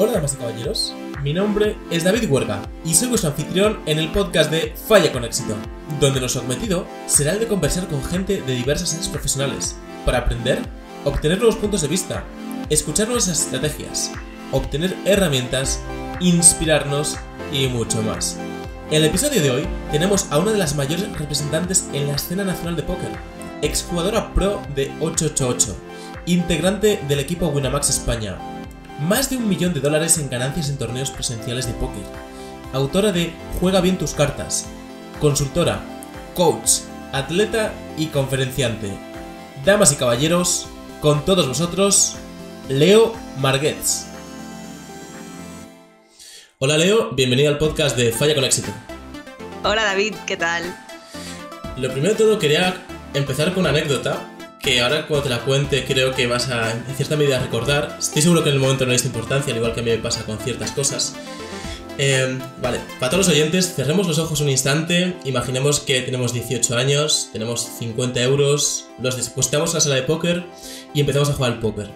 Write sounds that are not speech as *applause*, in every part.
Hola damas y caballeros, mi nombre es David Huerga y soy vuestro anfitrión en el podcast de Falla con éxito, donde nuestro cometido será el de conversar con gente de diversas áreas profesionales para aprender, obtener nuevos puntos de vista, escuchar nuevas estrategias, obtener herramientas, inspirarnos y mucho más. En el episodio de hoy tenemos a una de las mayores representantes en la escena nacional de póker, exjugadora pro de 888, integrante del equipo Winamax España, más de un millón de dólares en ganancias en torneos presenciales de póker, autora de Juega bien tus cartas, consultora, coach, atleta y conferenciante. Damas y caballeros, con todos vosotros, Leo Marguez. Hola Leo, bienvenido al podcast de Falla con éxito. Hola David, ¿qué tal? Lo primero de todo quería empezar con una anécdota ahora cuando te la cuente creo que vas a, en cierta medida, recordar. Estoy seguro que en el momento no es importancia, al igual que a mí me pasa con ciertas cosas. Em, vale, para todos los oyentes, cerremos los ojos un instante. Imaginemos que tenemos 18 años, tenemos 50 euros, nos despuestamos a la sala de póker y empezamos a jugar al póker.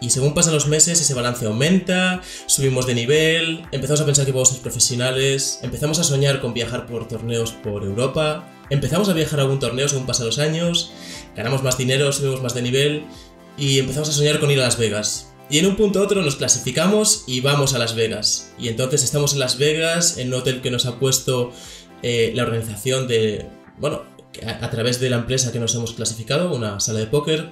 Y según pasan los meses, ese balance aumenta, subimos de nivel, empezamos a pensar que podemos ser profesionales, empezamos a soñar con viajar por torneos por Europa, empezamos a viajar a algún torneo según pasan los años, ganamos más dinero, subimos más de nivel y empezamos a soñar con ir a Las Vegas. Y en un punto u otro nos clasificamos y vamos a Las Vegas. Y entonces estamos en Las Vegas, en un hotel que nos ha puesto eh, la organización de, bueno, a, través de la empresa que nos hemos clasificado, una sala de póker.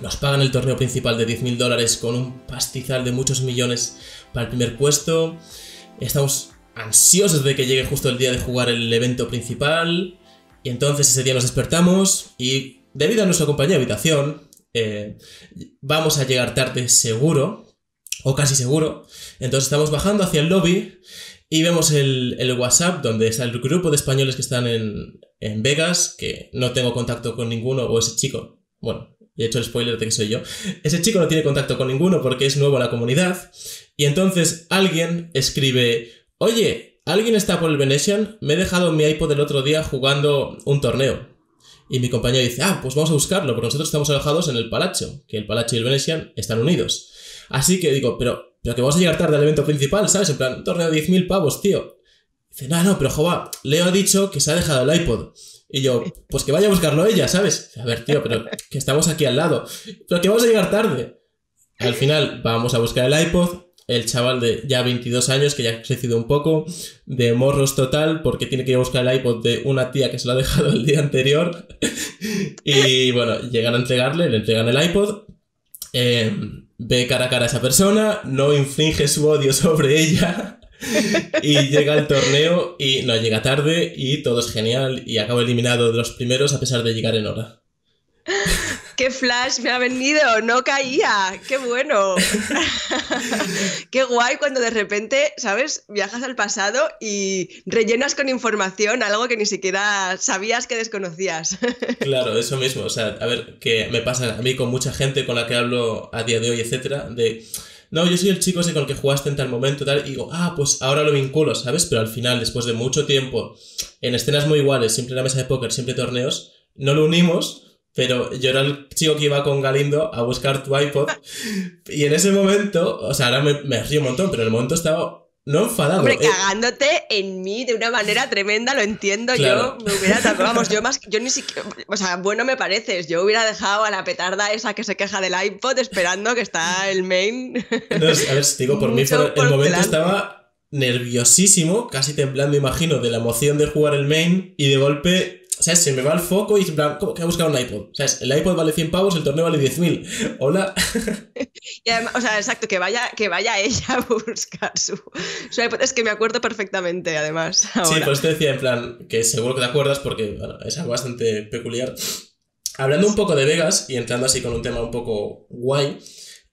Nos pagan el torneo principal de 10.000 dólares con un pastizal de muchos millones para el primer puesto. Estamos ansiosos de que llegue justo el día de jugar el evento principal. Y entonces ese día nos despertamos y debido a nuestra compañía de habitación, eh, vamos a llegar tarde seguro, o casi seguro. Entonces estamos bajando hacia el lobby y vemos el, WhatsApp donde está el grupo de españoles que están en, Vegas, que no tengo contacto con ninguno, o ese chico, bueno, he hecho el spoiler de que soy yo, ese chico no tiene contacto con ninguno porque es nuevo a la comunidad. Y entonces alguien escribe, oye, ¿alguien está por el Venetian? Me he dejado mi iPod el otro día jugando un torneo. Y mi compañero dice, ah, pues vamos a buscarlo, porque nosotros estamos alojados en el Palacio, que el Palacio y el Venetian están unidos. Así que digo, pero, pero que vamos a llegar tarde al evento principal, ¿sabes? En plan, un torneo de 10.000 pavos, tío. Dice, no, no, pero jova, Leo ha dicho que se ha dejado el iPod. Y yo, pues que vaya a buscarlo ella, ¿sabes? A ver, tío, pero que estamos aquí al lado. Pero que vamos a llegar tarde. Al final, vamos a buscar el iPod, el chaval de ya 22 años, que ya ha crecido un poco, de morros total, porque tiene que ir a buscar el iPod de una tía que se lo ha dejado el día anterior. *laughs* y bueno, llegan a entregarle, le entregan el iPod. Eh, ve cara a cara a esa persona, no infringe su odio sobre ella. *laughs* y llega al torneo y no llega tarde y todo es genial y acaba eliminado de los primeros a pesar de llegar en hora qué flash me ha venido, no caía, qué bueno. *laughs* qué guay cuando de repente, ¿sabes? Viajas al pasado y rellenas con información algo que ni siquiera sabías que desconocías. *laughs* claro, eso mismo, o sea, a ver, que me pasa a mí con mucha gente con la que hablo a día de hoy, etcétera, de no, yo soy el chico con el que jugaste en tal momento, tal, y digo, ah, pues ahora lo vinculo, ¿sabes? Pero al final, después de mucho tiempo, en escenas muy iguales, siempre en la mesa de póker, siempre torneos, no lo unimos pero yo era el chico que iba con Galindo a buscar tu iPod y en ese momento, o sea, ahora me, río un montón, pero en el momento estaba no enfadado. Hombre, eh, cagándote en mí de una manera tremenda, lo entiendo. Yo me hubiera *laughs* Vamos, yo más. Yo ni siquiera. O sea, bueno me pareces. Yo hubiera dejado a la petarda esa que se queja del iPod esperando que está el main. entonces *laughs* a ver, digo, por mí, por, el momento estaba nerviosísimo, casi temblando, imagino, de la emoción de jugar el main y de golpe o sea, Se me va el foco y en plan, ¿cómo que ha a buscar un iPod? sea, El iPod vale 100 pavos, el torneo vale 10.000. Hola. *laughs* o sea, exacto, que vaya, que vaya ella a buscar su, su iPod. Es que me acuerdo perfectamente, además. Ahora. Sí, pues te decía en plan, que seguro que te acuerdas porque es algo bastante peculiar. Hablando un poco de Vegas y entrando así con un tema un poco guay.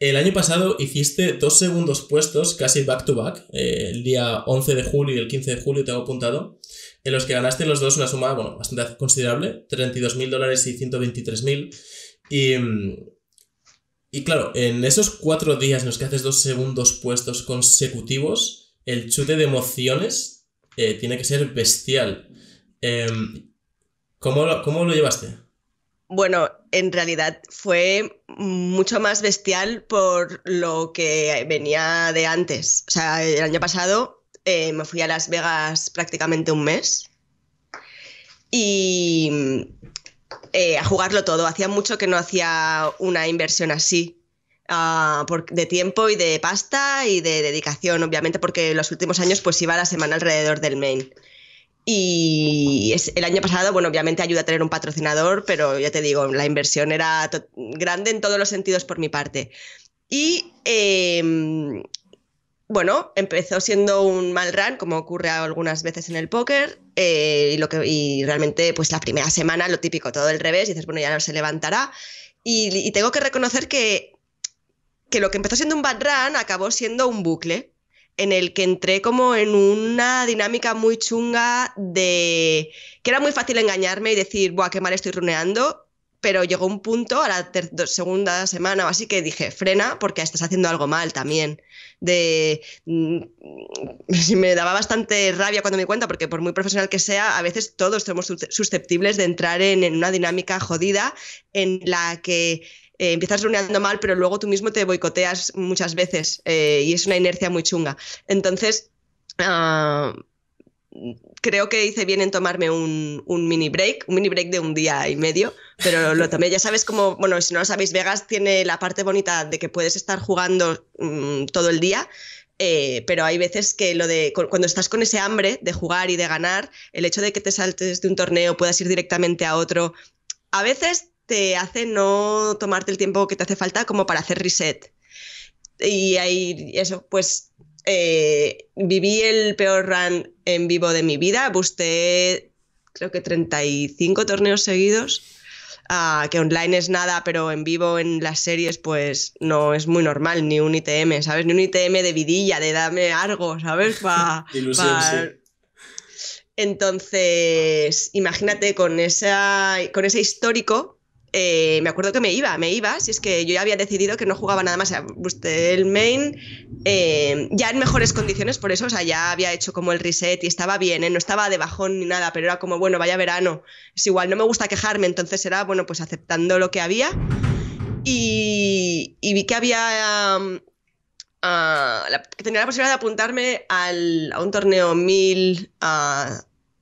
El año pasado hiciste dos segundos puestos casi back to back, eh, el día 11 de julio y el 15 de julio, te hago apuntado, en los que ganaste los dos una suma bastante considerable, 32.000 dólares y 123.000. Y, mm, y claro, en esos cuatro días en los que haces dos segundos puestos consecutivos, el chute de emociones eh, tiene que ser bestial. Em, ¿cómo, ¿Cómo lo llevaste? Bueno, en realidad fue mucho más bestial por lo que venía de antes. O sea, el año pasado eh, me fui a Las Vegas prácticamente un mes y eh, a jugarlo todo. Hacía mucho que no hacía una inversión así. Ah, de tiempo y de pasta y de dedicación, obviamente, porque los últimos años pues iba la semana alrededor del main. Y el año pasado, bueno, obviamente ayuda a tener un patrocinador, pero ya te digo, la inversión era grande en todos los sentidos por mi parte. Y em, bueno, empezó siendo un mal run, como ocurre algunas veces en el póker, eh, y, lo que, realmente pues la primera semana, lo típico, todo el revés, dices, bueno, ya no se levantará. Y, tengo que reconocer que, que lo que empezó siendo un bad run acabó siendo un bucle en el que entré como en una dinámica muy chunga de que era muy fácil engañarme y decir, buah, qué mal estoy runeando, pero llegó un punto a la segunda semana o así que dije, frena porque estás haciendo algo mal también. Mm, *laughs* me daba bastante rabia cuando me cuenta porque por muy profesional que sea, a veces todos somos susceptibles de entrar en una dinámica jodida en la que eh, empiezas reuniendo mal, pero luego tú mismo te boicoteas muchas veces eh, y es una inercia muy chunga. Entonces, ah, creo que hice bien en tomarme un, mini break, un mini break de un día y medio, pero lo tomé. Ya sabes cómo, bueno, si no lo sabéis, Vegas tiene la parte bonita de que puedes estar jugando mm, todo el día. Eh, pero hay veces que lo de cuando estás con ese hambre de jugar y de ganar, el hecho de que te saltes de un torneo, puedas ir directamente a otro, a veces te hace no tomarte el tiempo que te hace falta como para hacer reset. Y ahí, eso, pues eh, viví el peor run en vivo de mi vida. Busté, creo que 35 torneos seguidos. Ah, que online es nada, pero en vivo en las series, pues no es muy normal, ni un ITM, ¿sabes? Ni un ITM de vidilla, de dame algo, ¿sabes? *laughs* Entonces, imagínate con, esa, con ese histórico, eh, me acuerdo que me iba, me iba, si es que yo ya había decidido que no jugaba nada más, el main, eh, ya en mejores condiciones, por eso, o sea, ya había hecho como el reset y estaba bien, ¿eh? no estaba de bajón ni nada, pero era como, bueno, vaya verano, es igual, no me gusta quejarme, entonces era, bueno, pues aceptando lo que había y, vi que había... Um, ah, que tenía la posibilidad de apuntarme a un torneo mil, ah,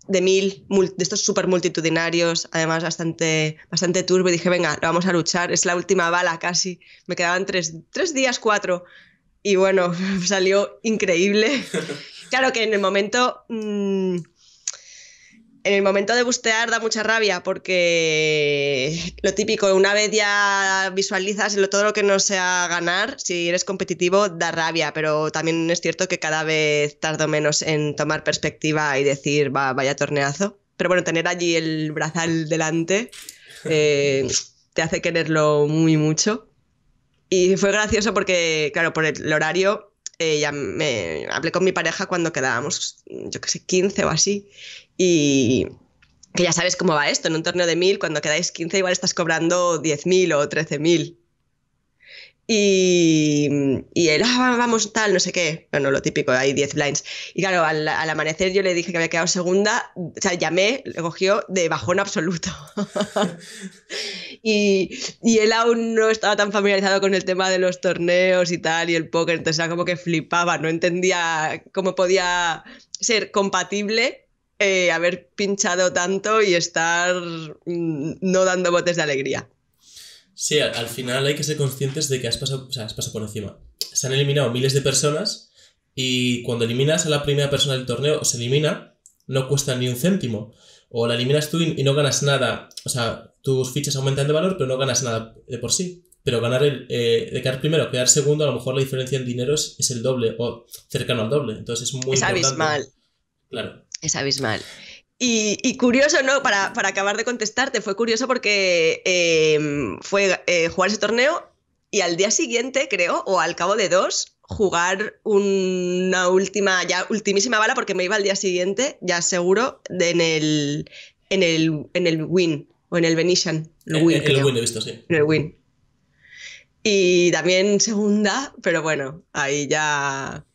de mil, de estos súper multitudinarios, además bastante, bastante turbo, dije, venga, lo vamos a luchar, es la última bala casi, me quedaban tres, tres días, cuatro, y bueno, *laughs* salió increíble. *laughs* claro que en el momento... Mm, en el momento de bustear da mucha rabia porque *laughs* lo típico, una vez ya visualizas todo lo que no sea ganar, si eres competitivo da rabia, pero también es cierto que cada vez tardo menos en tomar perspectiva y decir, va, vaya torneazo. Pero bueno, tener allí el brazal delante eh, *laughs* te hace quererlo muy mucho. Y fue gracioso porque, claro, por el horario eh, ya me hablé con mi pareja cuando quedábamos, yo qué sé, 15 o así, y que ya sabes cómo va esto, en un torneo de 1.000, cuando quedáis 15 igual estás cobrando 10.000 o 13.000. Y, y, él, ah, vamos, tal, no sé qué. Bueno, lo típico, hay 10 blinds. Y claro, al, amanecer yo le dije que había quedado segunda, o sea, llamé, le cogió de bajón absoluto. *laughs* y, y, él aún no estaba tan familiarizado con el tema de los torneos y tal, y el póker, entonces era como que flipaba, no entendía cómo podía ser compatible eh, haber pinchado tanto y estar mm, no dando botes de alegría. Sí, al, final hay que ser conscientes de que has pasado, por encima. Se han eliminado miles de personas y cuando eliminas a la primera persona del torneo o se elimina, no cuesta ni un céntimo. O la eliminas tú y, no ganas nada. O sea, tus fichas aumentan de valor, pero no ganas nada de por sí. Pero ganar el, eh, de quedar primero, quedar segundo, a lo mejor la diferencia en dinero es, el doble o cercano al doble. Entonces es muy es abismal. Claro. Es abismal. Y, curioso, ¿no? Para, acabar de contestarte, fue curioso porque em, fue eh, jugar ese torneo y al día siguiente, creo, o al cabo de dos, jugar una última, ya ultimísima bala, porque me iba al día siguiente, ya seguro, en el, en el, en el Win, o en el Venetian. El eh, Win, eh, Win he visto, sí. En el Win. Y también segunda, pero bueno, ahí ya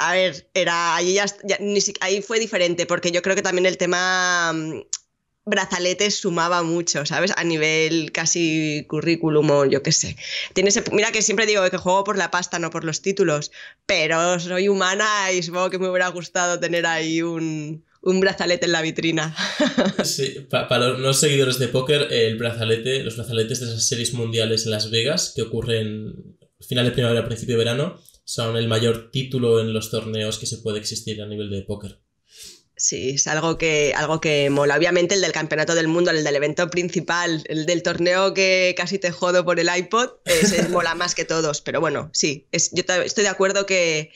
a ver, era, ahí, ahí fue diferente, porque yo creo que también el tema mm, brazaletes sumaba mucho, ¿sabes? A nivel casi currículum o yo qué sé. Tienes, mira que siempre digo que juego por la pasta, no por los títulos, pero soy humana y supongo que me hubiera gustado tener ahí un, brazalete en la vitrina. *laughs* sí, para los no seguidores de póker, el brazalete, los brazaletes de esas series mundiales en Las Vegas que ocurren final de primavera, principio de verano, son el mayor título en los torneos que se puede existir a nivel de póker. Sí, es algo que, algo que mola. Obviamente el del Campeonato del Mundo, el del evento principal, el del torneo que casi te jodo por el iPod, ese *laughs* mola más que todos. Pero bueno, sí, es, yo estoy de acuerdo que,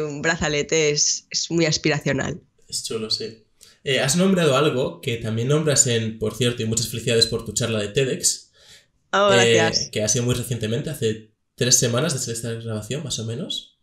un brazalete es, muy aspiracional. Es chulo, sí. Eh, has nombrado algo que también nombras en, por cierto, y muchas felicidades por tu charla de TEDx. Oh, eh, que ha sido muy recientemente, hace tres semanas desde esta grabación, más o menos.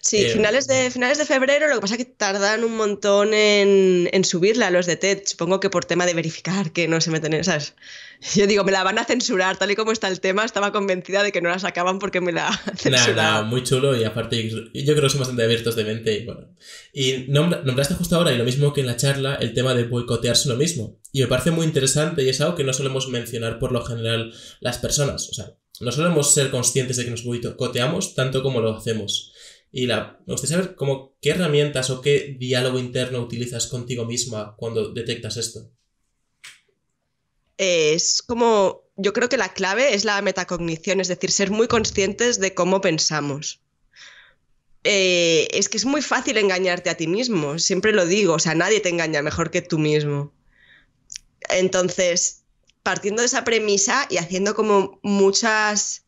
Sí, eh, finales, de, finales de febrero, lo que pasa es que tardan un montón en, en subirla a los de TED, supongo que por tema de verificar que no se meten en esas. *laughs* Yo digo, me la van a censurar, tal y como está el tema, estaba convencida de que no la sacaban porque me la censuraron. *laughs* Nada, muy chulo y aparte yo creo que somos bastante abiertos de mente y bueno. Y nombraste justo ahora, y lo mismo que en la charla, el tema de boicotearse lo mismo. Y me parece muy interesante y es algo que no solemos mencionar por lo general las personas. O sea, no solemos ser conscientes de que nos coteamos tanto como lo hacemos. Y la, me gustaría saber cómo, qué herramientas o qué diálogo interno utilizas contigo misma cuando detectas esto. Es como, yo creo que la clave es la metacognición, es decir, ser muy conscientes de cómo pensamos. Eh, es que es muy fácil engañarte a ti mismo, siempre lo digo, o sea, nadie te engaña mejor que tú mismo. Entonces, partiendo de esa premisa y haciendo como muchas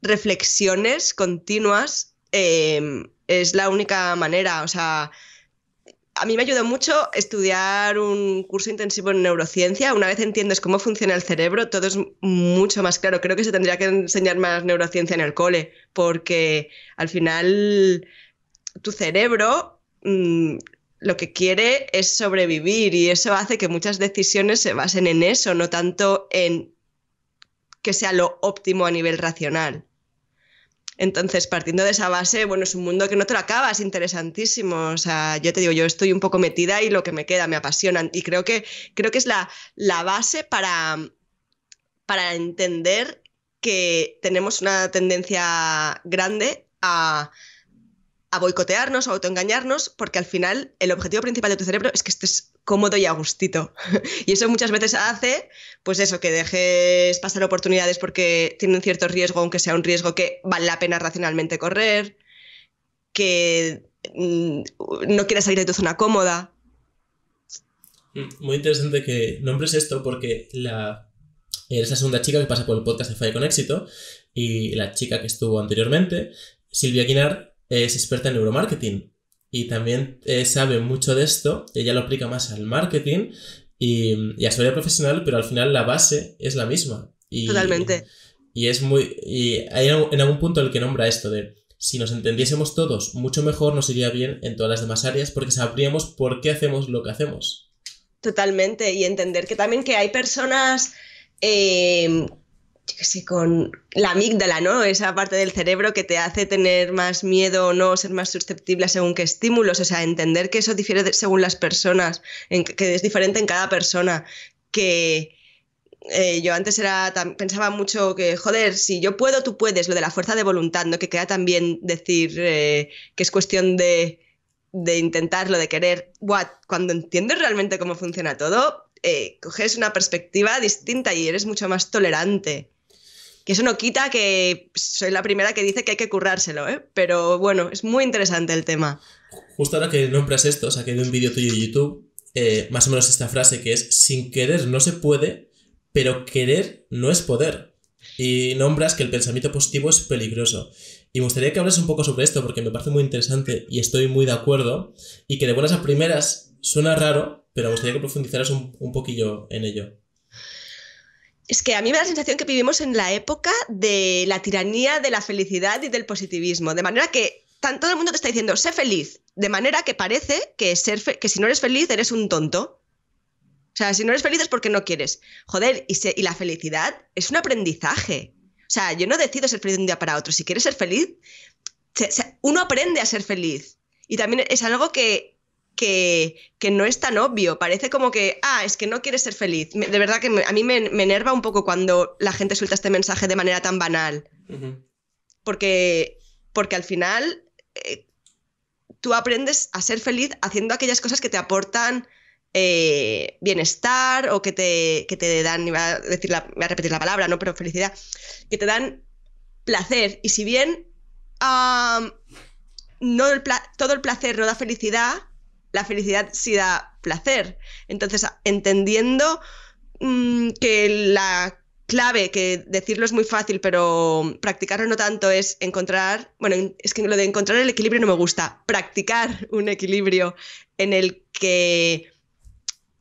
reflexiones continuas, em, es la única manera. O sea, a mí me ayudó mucho estudiar un curso intensivo en neurociencia. Una vez entiendes cómo funciona el cerebro, todo es mucho más claro. Creo que se tendría que enseñar más neurociencia en el cole, porque al final tu cerebro mm, lo que quiere es sobrevivir y eso hace que muchas decisiones se basen en eso, no tanto en que sea lo óptimo a nivel racional. Entonces, partiendo de esa base, bueno, es un mundo que no te lo acabas, interesantísimo. O sea, yo te digo, yo estoy un poco metida y lo que me queda me apasiona. Y creo que, creo que es la, la base para, para entender que tenemos una tendencia grande a, a boicotearnos, a autoengañarnos, porque al final el objetivo principal de tu cerebro es que estés cómodo y a gustito. *laughs* y eso muchas veces hace, pues eso, que dejes pasar oportunidades porque tienen cierto riesgo, aunque sea un riesgo que vale la pena racionalmente correr, que mm, no quieras salir de tu zona cómoda. Mm, muy interesante que nombres esto porque la, esa segunda chica que pasa por el podcast de Fire con Éxito y la chica que estuvo anteriormente, Silvia Guinard, es experta en neuromarketing y también eh, sabe mucho de esto, ella lo aplica más al marketing y, a su área profesional, pero al final la base es la misma. Totalmente. Y es muy. Y hay en algún punto el que nombra esto de si nos entendiésemos todos mucho mejor, nos iría bien en todas las demás áreas porque sabríamos por qué hacemos lo que hacemos. Totalmente. Y entender que también que hay personas eh, yo sé, con la amígdala, ¿no? Esa parte del cerebro que te hace tener más miedo o no, ser más susceptible según qué estímulos, o sea, entender que eso difiere según las personas, que es diferente en cada persona, que... Eh, yo antes era pensaba mucho que, joder, si yo puedo, tú puedes, lo de la fuerza de voluntad, ¿no? Que queda también decir eh, que es cuestión de, de intentarlo, de querer. What? Cuando entiendes realmente cómo funciona todo, eh, coges una perspectiva distinta y eres mucho más tolerante que eso no quita que soy la primera que dice que hay que currárselo, ¿eh? Pero bueno, es muy interesante el tema. Justo ahora que nombras esto, o saqué de un vídeo tuyo de YouTube, eh, más o menos esta frase que es, sin querer no se puede, pero querer no es poder. Y nombras que el pensamiento positivo es peligroso. Y me gustaría que hablas un poco sobre esto porque me parece muy interesante y estoy muy de acuerdo. Y que de buenas a primeras suena raro, pero me gustaría que profundizaras un poquillo en ello. Es que a mí me da la sensación que vivimos en la época de la tiranía de la felicidad y del positivismo, de manera que todo el mundo te está diciendo, sé feliz, de manera que parece que, ser que si no eres feliz eres un tonto. O sea, si no eres feliz es porque no quieres. Joder, y, y la felicidad es un aprendizaje. O sea, yo no decido ser feliz de un día para otro. Si quieres ser feliz, uno aprende a ser feliz. Y también es algo que que, no es tan obvio. Parece como que, ah, es que no quieres ser feliz. de verdad que a mí me, enerva un poco cuando la gente suelta este mensaje de manera tan banal. porque, porque al final eh, tú aprendes a ser feliz haciendo aquellas cosas que te aportan eh, bienestar o que te, te dan, iba a, a repetir la palabra, no, pero felicidad, que te dan placer. Y si bien no todo el placer no da felicidad, la felicidad sí da placer. Entonces, entendiendo mm, que la clave, que decirlo es muy fácil, pero practicarlo no tanto, es encontrar, bueno, es que lo de encontrar el equilibrio no me gusta, practicar *laughs* un equilibrio en el que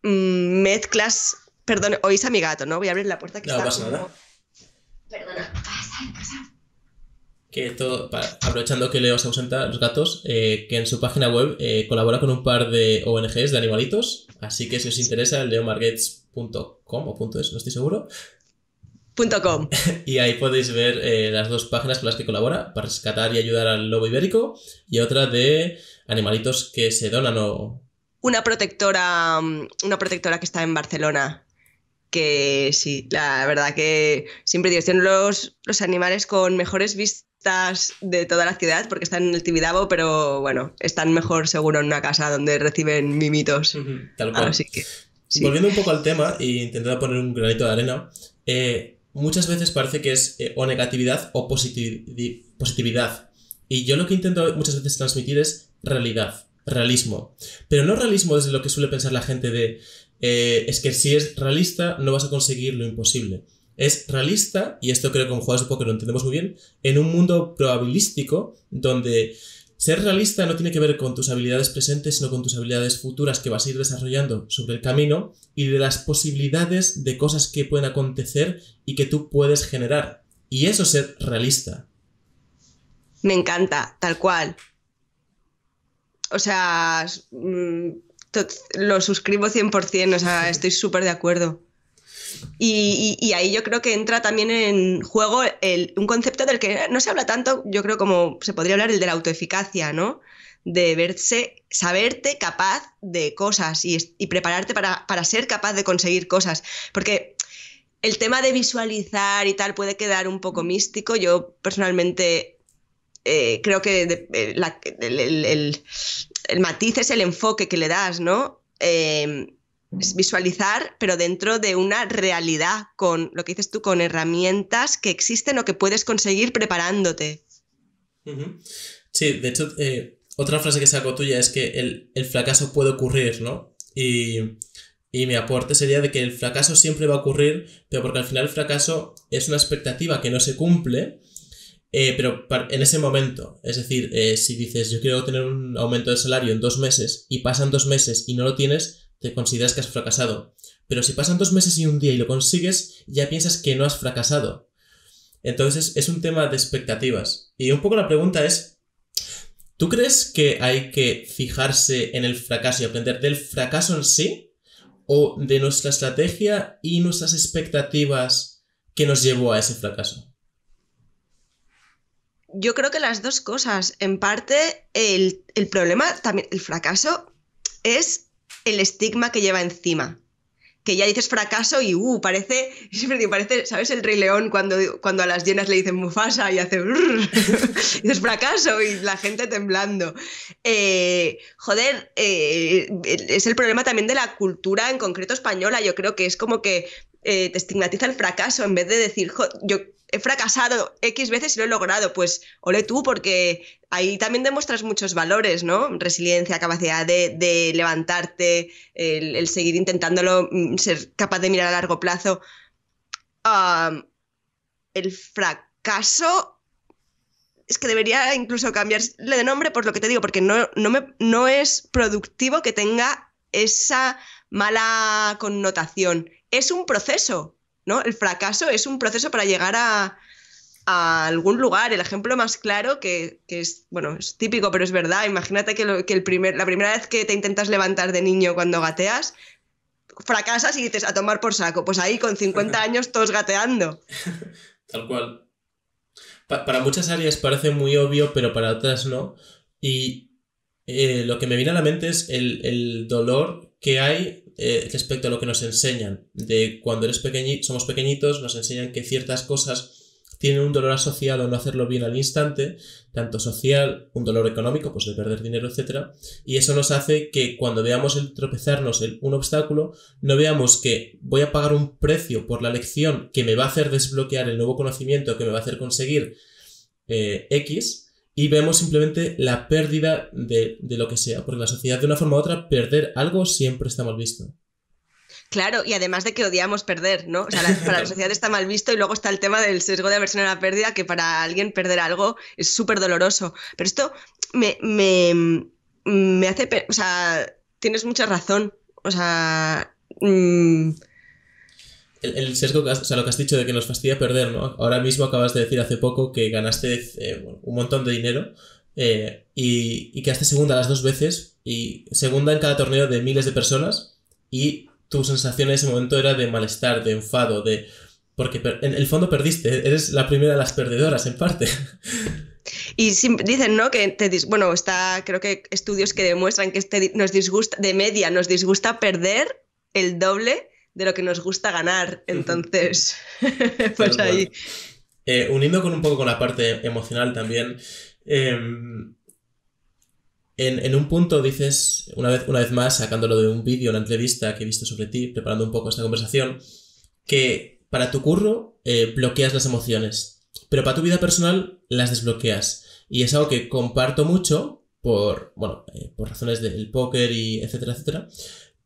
mm, mezclas, perdón, oís a mi gato, ¿no? Voy a abrir la puerta que no, Pasa Perdona, pasa que esto, aprovechando que Leo se ausenta, los gatos, eh, que en su página web eh, colabora con un par de ONGs de animalitos, así que si os interesa, leomargets.com o punto .es, no estoy seguro. *laughs* y ahí podéis ver eh, las dos páginas con las que colabora, para rescatar y ayudar al lobo ibérico, y otra de animalitos que se donan o... Una protectora, mm, una protectora que está en Barcelona, que sí, la verdad que siempre digo, los, los animales con mejores vistas de toda la ciudad porque están en el Tibidabo, pero bueno, están mejor seguro en una casa donde reciben mimitos. tal cual. que, Volviendo un poco al tema y intentando poner un granito de arena, eh, muchas veces parece que es eh, o negatividad o positividad. Y yo lo que intento muchas veces transmitir es realidad, realismo. Pero no realismo desde lo que suele pensar la gente de eh, es que si es realista no vas a conseguir lo imposible es realista, y esto creo que con jugadores de póker lo entendemos muy bien, en un mundo probabilístico donde ser realista no tiene que ver con tus habilidades presentes, sino con tus habilidades futuras que vas a ir desarrollando sobre el camino y de las posibilidades de cosas que pueden acontecer y que tú puedes generar. Y eso es ser realista. Me encanta, tal cual. O sea, mm, lo suscribo 100%, o sea, *laughs* estoy súper de acuerdo. Y, ahí yo creo que entra también en juego un concepto del que no se habla tanto, yo creo como se podría hablar el de la autoeficacia, ¿no? De verse, saberte capaz de cosas y, prepararte para, ser capaz de conseguir cosas. Porque el tema de visualizar y tal puede quedar un poco místico. Yo personalmente eh, creo que eh, el, matiz es el enfoque que le das, ¿no? Eh, visualizar, pero dentro de una realidad, con lo que dices tú, con herramientas que existen o que puedes conseguir preparándote. Sí, de hecho, eh, otra frase que saco tuya es que el, fracaso puede ocurrir, ¿no? Y, mi aporte sería de que el fracaso siempre va a ocurrir, pero porque al final el fracaso es una expectativa que no se cumple, eh, pero en ese momento. Es decir, eh, si dices, yo quiero tener un aumento de salario en dos meses y pasan dos meses y no lo tienes, te consideras que has fracasado. Pero si pasan dos meses y un día y lo consigues, ya piensas que no has fracasado. Entonces es un tema de expectativas. Y un poco la pregunta es, ¿tú crees que hay que fijarse en el fracaso y aprender del fracaso en sí? ¿O de nuestra estrategia y nuestras expectativas que nos llevó a ese fracaso? Yo creo que las dos cosas. En parte, el, el problema, también el fracaso, es el estigma que lleva encima. Que ya dices fracaso y uh, parece, *laughs* siempre parece, ¿sabes? El Rey León cuando, cuando a las llenas le dicen Mufasa y hace *laughs* y dices fracaso y la gente temblando. Eh, joder, eh, es el problema también de la cultura en concreto española. Yo creo que es como que eh, te estigmatiza el fracaso en vez de decir, joder yo he fracasado X veces y lo he logrado, pues le tú, porque ahí también demuestras muchos valores, ¿no? Resiliencia, capacidad de, levantarte, el, seguir intentándolo, mm, ser capaz de mirar a largo plazo. el fracaso es que debería incluso cambiarle de nombre por lo que te digo, porque no, no, me, no es productivo que tenga esa mala connotación. Es un proceso, ¿no? El fracaso es un proceso para llegar a, algún lugar. El ejemplo más claro, que, es, bueno, es típico, pero es verdad. Imagínate que, el primer, la primera vez que te intentas levantar de niño cuando gateas, fracasas y dices a tomar por saco. Pues ahí con 50 *laughs* años todos gateando. Tal cual. para muchas áreas parece muy obvio, pero para otras no. Y eh, lo que me viene a la mente es el, el dolor que hay eh, respecto a lo que nos enseñan. De cuando eres somos pequeñitos, nos enseñan que ciertas cosas tienen un dolor asociado a no hacerlo bien al instante, tanto social, un dolor económico, pues de perder dinero, etc. Y eso nos hace que cuando veamos el tropezarnos en un obstáculo, no veamos que voy a pagar un precio por la lección que me va a hacer desbloquear el nuevo conocimiento, que me va a hacer conseguir eh, X, y vemos simplemente la pérdida de, lo que sea, porque la sociedad de una forma u otra, perder algo siempre está mal visto. Claro, y además de que odiamos perder, ¿no? O sea, para la *laughs* sociedad está mal visto y luego está el tema del sesgo de aversión a la pérdida, que para alguien perder algo es súper doloroso. Pero esto me, me, hace... O sea, tienes mucha razón. O sea... Mm, el, sesgo, o sea, lo que has dicho de que nos fastidia perder, ¿no? Ahora mismo acabas de decir hace poco que ganaste eh, un montón de dinero eh, y, quedaste segunda las dos veces y segunda en cada torneo de miles de personas y tu sensación en ese momento era de malestar, de enfado, de... Porque en el fondo perdiste, eres la primera de las perdedoras en parte. Y dicen, ¿no? Que te bueno, está, creo que estudios que demuestran que este nos disgusta, de media nos disgusta perder el doble de lo que nos gusta ganar. Entonces, *laughs* *laughs* pues ahí. Eh, uniendo con un poco con la parte emocional también. Em, en, un punto dices, una vez, una vez más, sacándolo de un vídeo, una entrevista que he visto sobre ti, preparando un poco esta conversación, que para tu curro eh, bloqueas las emociones, pero para tu vida personal las desbloqueas. Y es algo que comparto mucho por, bueno, eh, por razones del póker y etcétera, etcétera.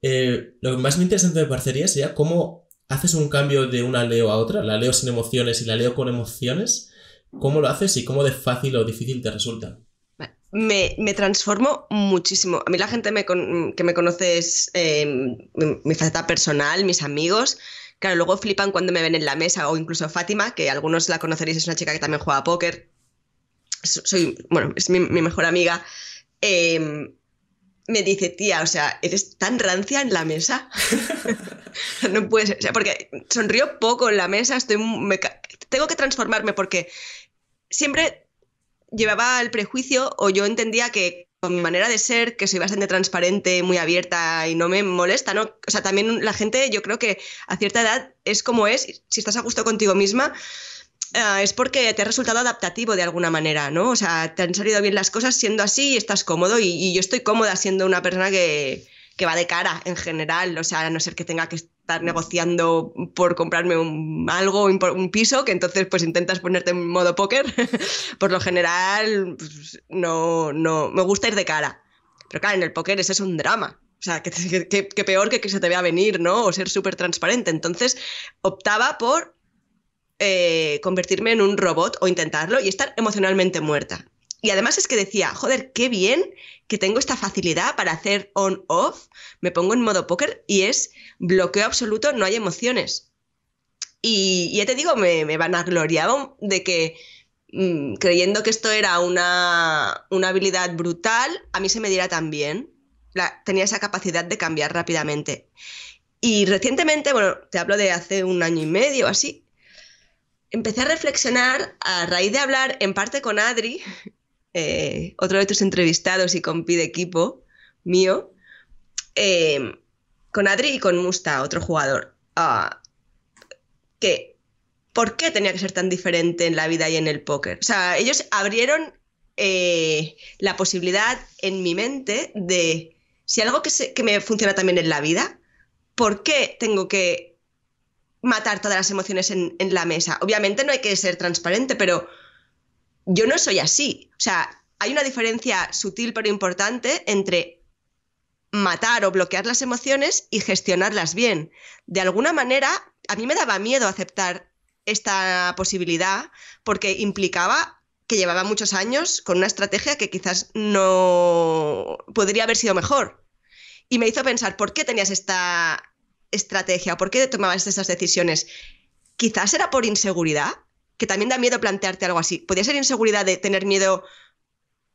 Eh, lo más interesante de parcería sería cómo haces un cambio de una Leo a otra, la Leo sin emociones y la Leo con emociones, cómo lo haces y cómo de fácil o difícil te resulta. Me, transformo muchísimo. A mí la gente que me conoce es em, mi, faceta personal, mis amigos. Claro, luego flipan cuando me ven en la mesa o incluso Fátima, que algunos la conoceréis, es una chica que también juega a póker. Soy, bueno, es mi, mejor amiga. Em, me dice, tía, o sea, eres tan rancia en la mesa. *laughs* no puedes, o sea, porque sonrío poco en la mesa, estoy, tengo que transformarme porque siempre llevaba el prejuicio o yo entendía que con mi manera de ser, que soy bastante transparente, muy abierta y no me molesta, ¿no? O sea, también la gente, yo creo que a cierta edad es como es, si estás a gusto contigo misma, Ah, es porque te ha resultado adaptativo de alguna manera, ¿no? O sea, te han salido bien las cosas siendo así y estás cómodo y, yo estoy cómoda siendo una persona que, va de cara en general, o sea, a no ser que tenga que estar negociando por comprarme algo, un, piso, que entonces pues intentas ponerte en modo póker, *laughs* por lo general pues, no, no, me gusta ir de cara. Pero claro, en el póker ese es un drama. O sea, que, *laughs* que, peor que, que se te vea venir, ¿no? O ser súper transparente. Entonces optaba por eh, convertirme en un robot o intentarlo y estar emocionalmente muerta. Y además es que decía, joder, qué bien que tengo esta facilidad para hacer on-off, me pongo en modo póker y es bloqueo absoluto, no hay emociones. Y, ya te digo, me, me vanagloriaba de que mm, creyendo que esto era una, una, habilidad brutal, a mí se me diera también. La, tenía esa capacidad de cambiar rápidamente. Y recientemente, bueno, te hablo de hace un año y medio así, empecé a reflexionar a raíz de hablar en parte con Adri, *laughs* eh, otro de tus entrevistados y con de equipo mío, eh, con Adri y con Musta, otro jugador, ah, que por qué tenía que ser tan diferente en la vida y en el póker. O sea, ellos abrieron eh, la posibilidad en mi mente de si algo que me funciona también en la vida, ¿por qué tengo que matar todas las emociones en, la mesa. Obviamente no hay que ser transparente, pero yo no soy así. O sea, hay una diferencia sutil pero importante entre matar o bloquear las emociones y gestionarlas bien. De alguna manera, a mí me daba miedo aceptar esta posibilidad porque implicaba que llevaba muchos años con una estrategia que quizás no podría haber sido mejor. Y me hizo pensar, ¿por qué tenías esta estrategia? ¿Por qué tomabas esas decisiones? Quizás era por inseguridad, que también da miedo plantearte algo así. Podía ser inseguridad de tener miedo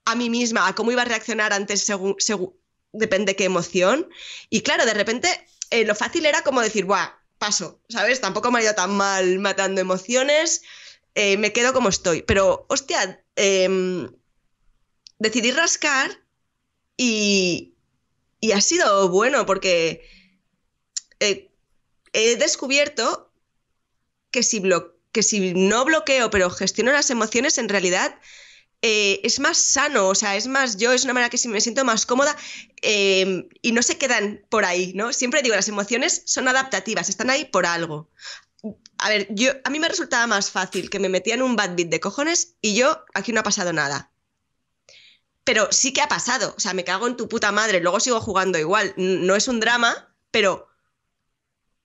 a mí misma, a cómo iba a reaccionar antes según, depende qué emoción. Y claro, de repente eh, lo fácil era como decir, guau, paso, ¿sabes? Tampoco me ha ido tan mal matando emociones, eh, me quedo como estoy. Pero, hostia, em, decidí rascar y, y ha sido bueno porque eh, he descubierto que si, no bloqueo, pero gestiono las emociones, en realidad eh, es más sano, o sea, es más yo, es una manera que si me siento más cómoda em, y no se quedan por ahí, ¿no? Siempre digo, las emociones son adaptativas, están ahí por algo. A ver, yo, a mí me resultaba más fácil que me metía en un bad beat de cojones y yo, aquí no ha pasado nada. Pero sí que ha pasado, o sea, me cago en tu puta madre, luego sigo jugando igual, no es un drama, pero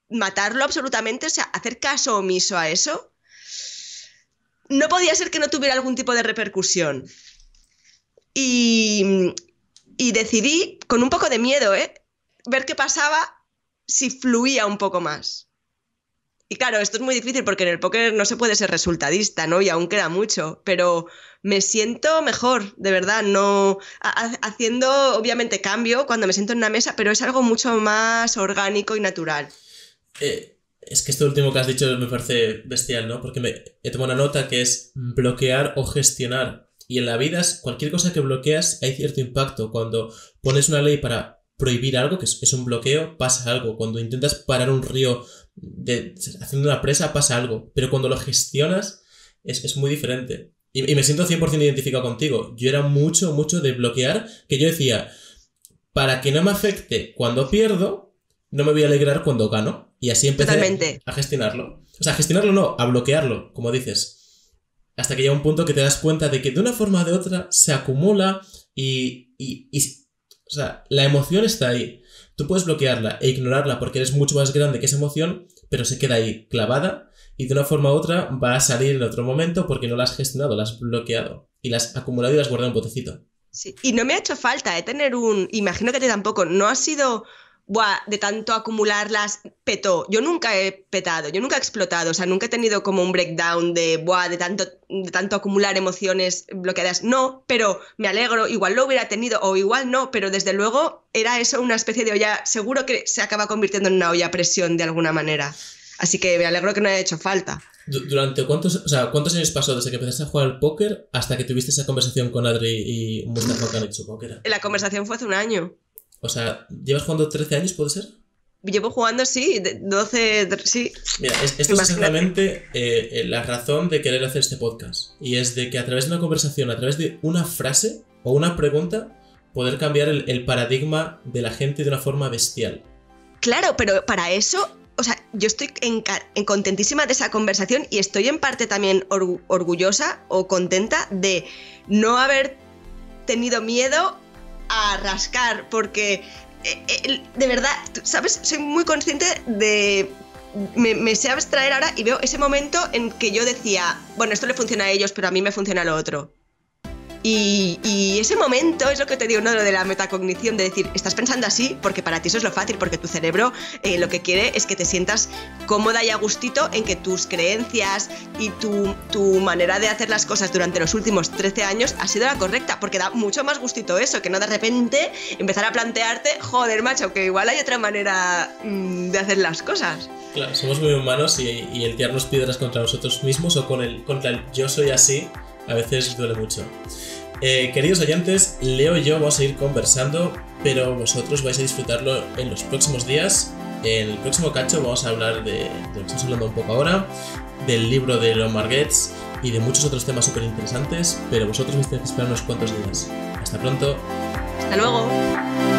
matarlo absolutamente, o sea, hacer caso omiso a eso, no podía ser que no tuviera algún tipo de repercusión. Y, decidí, con un poco de miedo, ¿eh? ver qué pasaba si fluía un poco más. Y claro, esto es muy difícil porque en el póker no se puede ser resultadista, ¿no? Y aún queda mucho, pero me siento mejor, de verdad, no haciendo obviamente cambio cuando me siento en una mesa, pero es algo mucho más orgánico y natural. Eh, es que esto último que has dicho me parece bestial, ¿no? Porque me, he tomado una nota que es bloquear o gestionar. Y en la vida, cualquier cosa que bloqueas, hay cierto impacto. Cuando pones una ley para prohibir algo, que es, un bloqueo, pasa algo. Cuando intentas parar un río de, haciendo una presa, pasa algo. Pero cuando lo gestionas, es, muy diferente. Y, y, me siento 100% identificado contigo. Yo era mucho, mucho de bloquear, que yo decía, para que no me afecte cuando pierdo, no me voy a alegrar cuando gano. Y así empecé a gestionarlo. O sea, a gestionarlo no, a bloquearlo, como dices. Hasta que llega un punto que te das cuenta de que de una forma o de otra se acumula y, o sea, la emoción está ahí. Tú puedes bloquearla e ignorarla porque eres mucho más grande que esa emoción, pero se queda ahí clavada y de una forma u otra va a salir en otro momento porque no la has gestionado, la has bloqueado y la has acumulado y la has guardado en un botecito. Sí, y no me ha hecho falta eh, tener un. Imagino tampoco. No ha sido Buah, de tanto acumularlas, petó. Yo nunca he petado, yo nunca he explotado, o sea, nunca he tenido como un breakdown de, buah, de tanto, tanto acumular emociones bloqueadas. No, pero me alegro, igual lo hubiera tenido o igual no, pero desde luego era eso una especie de olla, seguro que se acaba convirtiendo en una olla presión de alguna manera. Así que me alegro que no haya hecho falta. ¿Durante cuántos, sea, años pasó desde que empezaste a jugar al póker hasta que tuviste esa conversación con Adri y que hecho póker? La conversación fue hace un año. O sea, ¿llevas jugando 13 años, puede ser? Llevo jugando, sí, 12, sí. Mira, esto es exactamente eh, eh, la razón de querer hacer este podcast. Y es de que a través de una conversación, a través de una frase o una pregunta, poder cambiar el, paradigma de la gente de una forma bestial. Claro, pero para eso o sea, yo estoy en, contentísima de esa conversación y estoy en parte también orgullosa o contenta de no haber tenido miedo a rascar, porque eh, eh, de verdad, ¿sabes? Soy muy consciente de... Me, sé abstraer ahora y veo ese momento en que yo decía, bueno, esto le funciona a ellos, pero a mí me funciona lo otro. Y, ese momento es lo que te digo, ¿no? Lo de la metacognición, de decir, estás pensando así porque para ti eso es lo fácil, porque tu cerebro eh, lo que quiere es que te sientas cómoda y a gustito en que tus creencias y tu, tu, manera de hacer las cosas durante los últimos 13 años ha sido la correcta, porque da mucho más gustito eso, que no de repente empezar a plantearte, joder, macho, que igual hay otra manera mm, de hacer las cosas. Claro, somos muy humanos y, el tirarnos piedras contra nosotros mismos o con el, contra el yo soy así a veces duele mucho. Eh, queridos oyentes, Leo y yo vamos a ir conversando, pero vosotros vais a disfrutarlo en los próximos días. En el próximo cacho vamos a hablar de, lo que estamos hablando un poco ahora, del libro de los Goetz y de muchos otros temas súper interesantes, pero vosotros vais a tener unos cuantos días. Hasta pronto. Hasta luego.